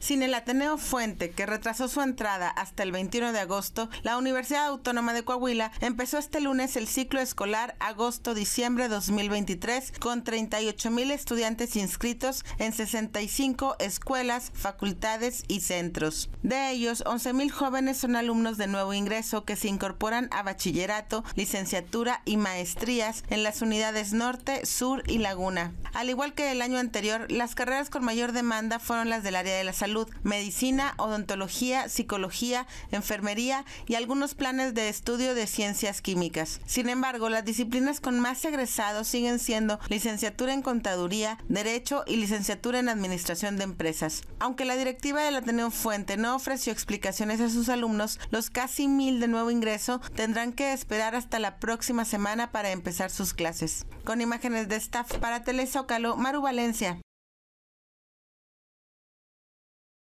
Sin el Ateneo Fuente, que retrasó su entrada hasta el 21 de agosto, la Universidad Autónoma de Coahuila empezó este lunes el ciclo escolar agosto-diciembre 2023 con 38,000 mil estudiantes inscritos en 65 escuelas, facultades y centros. De ellos, 11 mil jóvenes son alumnos de nuevo ingreso que se incorporan a bachillerato, licenciatura y maestrías en las unidades norte, sur y laguna. Al igual que el año anterior, las carreras con mayor demanda fueron las del área de la medicina, odontología, psicología, enfermería y algunos planes de estudio de ciencias químicas. Sin embargo, las disciplinas con más egresados siguen siendo licenciatura en contaduría, derecho y licenciatura en administración de empresas. Aunque la directiva del Ateneo Fuente no ofreció explicaciones a sus alumnos, los casi mil de nuevo ingreso tendrán que esperar hasta la próxima semana para empezar sus clases. Con imágenes de staff para Telezócalo, Maru Valencia.